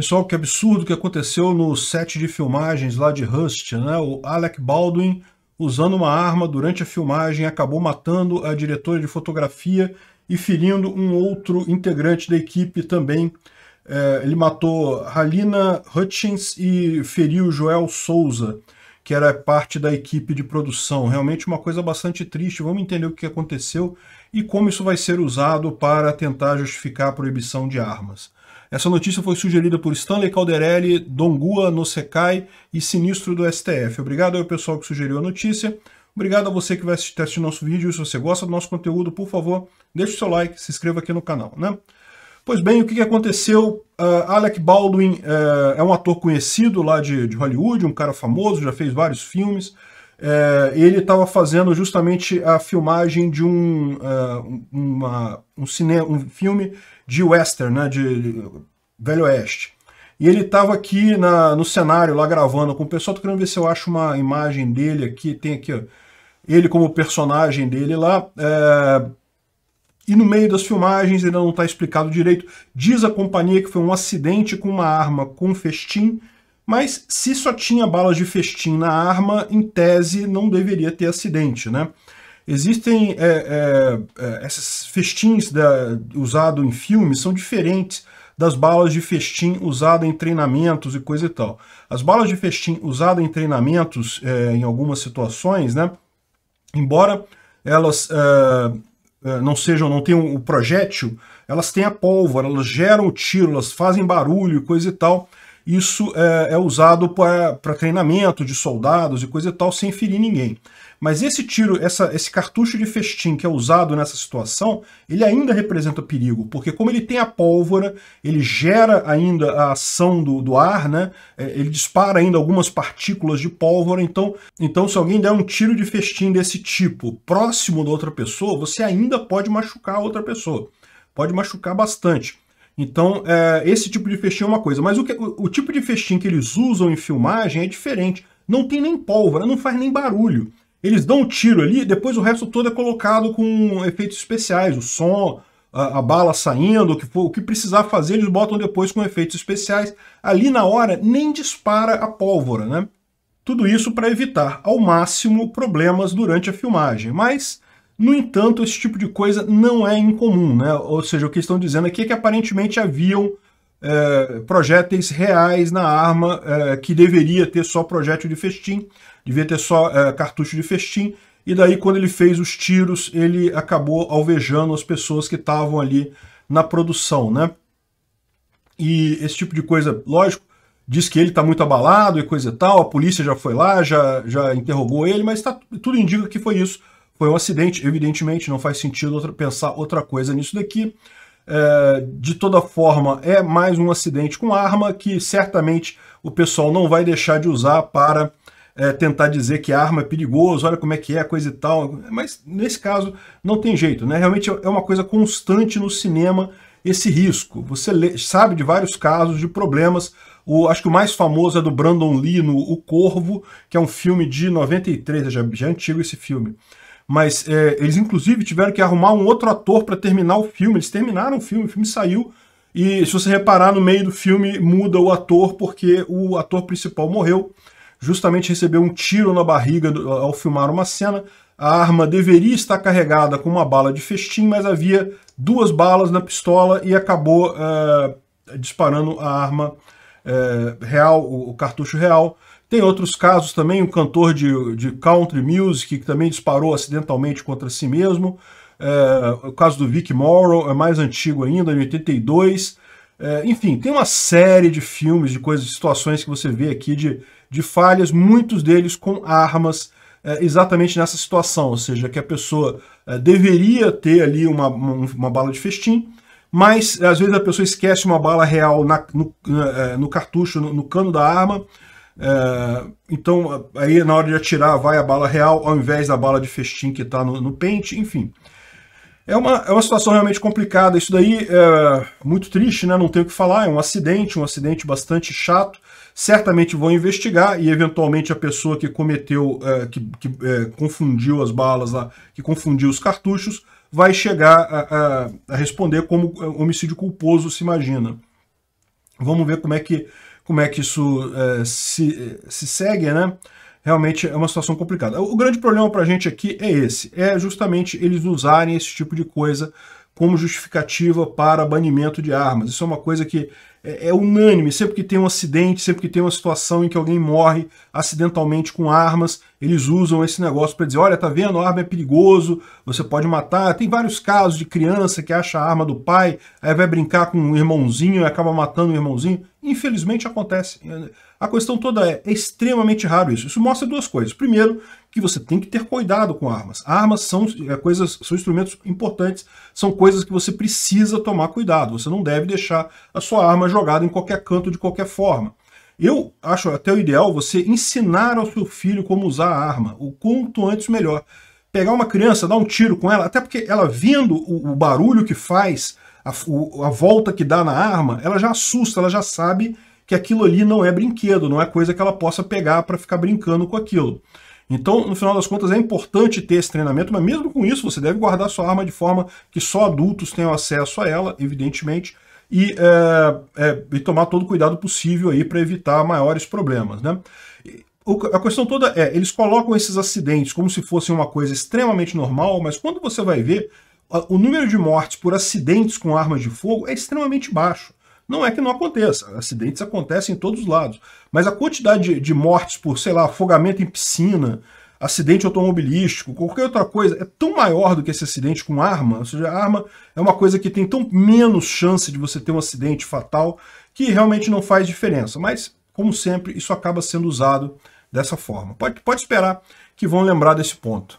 Pessoal, que absurdo que aconteceu no set de filmagens lá de Rust, né? O Alec Baldwin, usando uma arma durante a filmagem, acabou matando a diretora de fotografia e ferindo um outro integrante da equipe também. É, ele matou Halina Hutchins e feriu Joel Souza, que era parte da equipe de produção. Realmente uma coisa bastante triste. Vamos entender o que aconteceu e como isso vai ser usado para tentar justificar a proibição de armas. Essa notícia foi sugerida por Stanley Calderelli, Dongua Nosekai e Sinistro do STF. Obrigado ao pessoal que sugeriu a notícia. Obrigado a você que vai assistir nosso vídeo. Se você gosta do nosso conteúdo, por favor, deixe o seu like, se inscreva aqui no canal, né? Pois bem, o que aconteceu? Uh, Alec Baldwin uh, é um ator conhecido lá de, de Hollywood, um cara famoso, já fez vários filmes é, ele estava fazendo justamente a filmagem de um, uh, uma, um, cine um filme de western, né, de Velho Oeste. E ele estava aqui na, no cenário, lá gravando com o pessoal. Estou querendo ver se eu acho uma imagem dele aqui. Tem aqui, ó, ele como personagem dele lá. É, e no meio das filmagens ainda não está explicado direito. Diz a companhia que foi um acidente com uma arma com um festim mas se só tinha balas de festim na arma, em tese não deveria ter acidente, né? Existem é, é, é, esses festins da, usado em filmes são diferentes das balas de festim usada em treinamentos e coisa e tal. As balas de festim usada em treinamentos, é, em algumas situações, né? Embora elas é, é, não sejam, não tenham o projétil, elas têm a pólvora, elas geram o tiro, elas fazem barulho, coisa e tal isso é, é usado para treinamento de soldados e coisa e tal, sem ferir ninguém. Mas esse tiro, essa, esse cartucho de festim que é usado nessa situação, ele ainda representa perigo, porque como ele tem a pólvora, ele gera ainda a ação do, do ar, né? É, ele dispara ainda algumas partículas de pólvora, então, então se alguém der um tiro de festim desse tipo próximo da outra pessoa, você ainda pode machucar a outra pessoa. Pode machucar bastante. Então, é, esse tipo de festim é uma coisa, mas o, que, o, o, tipo de festim que eles usam em filmagem é diferente. Não tem nem pólvora, não faz nem barulho. Eles dão um tiro ali, depois o resto todo é colocado com efeitos especiais, o som, a, a bala saindo, o que, for, o que precisar fazer, eles botam depois com efeitos especiais. Ali na hora, nem dispara a pólvora, né? Tudo isso para evitar ao máximo problemas durante a filmagem. Mas no entanto, esse tipo de coisa não é incomum, né? Ou seja, o que estão dizendo aqui é que aparentemente haviam é, projéteis reais na arma é, que deveria ter só projétil de festim, devia ter só é, cartucho de festim, e daí quando ele fez os tiros, ele acabou alvejando as pessoas que estavam ali na produção, né? E esse tipo de coisa, lógico, diz que ele está muito abalado e coisa e tal, a polícia já foi lá, já, já interrogou ele, mas tá, tudo indica que foi isso. Foi um acidente, evidentemente, não faz sentido outra, pensar outra coisa nisso daqui. É, de toda forma, é mais um acidente com arma que certamente o pessoal não vai deixar de usar para é, tentar dizer que a arma é perigosa, olha como é que é, coisa e tal. Mas nesse caso não tem jeito, né? Realmente é, é uma coisa constante no cinema esse risco. Você lê, sabe de vários casos de problemas. O, acho que o mais famoso é do Brandon Lee no O Corvo, que é um filme de 93, já, já é antigo esse filme mas é, eles inclusive tiveram que arrumar um outro ator para terminar o filme. Eles terminaram o filme, o filme saiu. E se você reparar, no meio do filme muda o ator porque o ator principal morreu. Justamente recebeu um tiro na barriga do, ao filmar uma cena. A arma deveria estar carregada com uma bala de festim, mas havia duas balas na pistola e acabou é, disparando a arma é, real, o, o cartucho real, tem outros casos também, um cantor de, de country music que também disparou acidentalmente contra si mesmo. É, o caso do Vic Morrow é mais antigo ainda, em 82. É, enfim, tem uma série de filmes, de coisas, de situações que você vê aqui de, de falhas, muitos deles com armas, é, exatamente nessa situação, ou seja, que a pessoa é, deveria ter ali uma, uma, uma, bala de festim, mas às vezes a pessoa esquece uma bala real na, no, é, no cartucho, no, no cano da arma, é, então, aí na hora de atirar, vai a bala real ao invés da bala de festim que está no, no pente, enfim. É uma, é uma situação realmente complicada. Isso daí é muito triste, né? Não tem o que falar. É um acidente, um acidente bastante chato. Certamente vão investigar e, eventualmente, a pessoa que cometeu, é, que, que é, confundiu as balas lá, que confundiu os cartuchos, vai chegar a, a, a responder como é, homicídio culposo se imagina. Vamos ver como é que como é que isso é, se, se segue, né? Realmente é uma situação complicada. O grande problema para a gente aqui é esse, é justamente eles usarem esse tipo de coisa como justificativa para banimento de armas. Isso é uma coisa que é, é, unânime. Sempre que tem um acidente, sempre que tem uma situação em que alguém morre acidentalmente com armas, eles usam esse negócio para dizer: olha, tá vendo, a arma é perigoso, você pode matar. Tem vários casos de criança que acha a arma do pai, aí vai brincar com um irmãozinho e acaba matando o irmãozinho. Infelizmente acontece. A questão toda é, é extremamente raro isso. Isso mostra duas coisas. Primeiro, que você tem que ter cuidado com armas. Armas são é, coisas, são instrumentos importantes, são coisas que você precisa tomar cuidado. Você não deve deixar a sua arma jogada em qualquer canto de qualquer forma. Eu acho até o ideal você ensinar ao seu filho como usar a arma, o quanto antes melhor. Pegar uma criança, dar um tiro com ela, até porque ela vendo o, o barulho que faz, a, o, a volta que dá na arma, ela já assusta, ela já sabe que aquilo ali não é brinquedo, não é coisa que ela possa pegar para ficar brincando com aquilo. Então, no final das contas, é importante ter esse treinamento, mas mesmo com isso, você deve guardar sua arma de forma que só adultos tenham acesso a ela, evidentemente, e, é, é, e tomar todo o cuidado possível aí para evitar maiores problemas. Né? a questão toda é, eles colocam esses acidentes como se fossem uma coisa extremamente normal, mas quando você vai ver, o número de mortes por acidentes com armas de fogo é extremamente baixo. Não é que não aconteça, acidentes acontecem em todos os lados, mas a quantidade de, de mortes por, sei lá, afogamento em piscina, acidente automobilístico, qualquer outra coisa, é tão maior do que esse acidente com arma, ou seja, a arma é uma coisa que tem tão menos chance de você ter um acidente fatal que realmente não faz diferença. Mas, como sempre, isso acaba sendo usado dessa forma. Pode, pode esperar que vão lembrar desse ponto.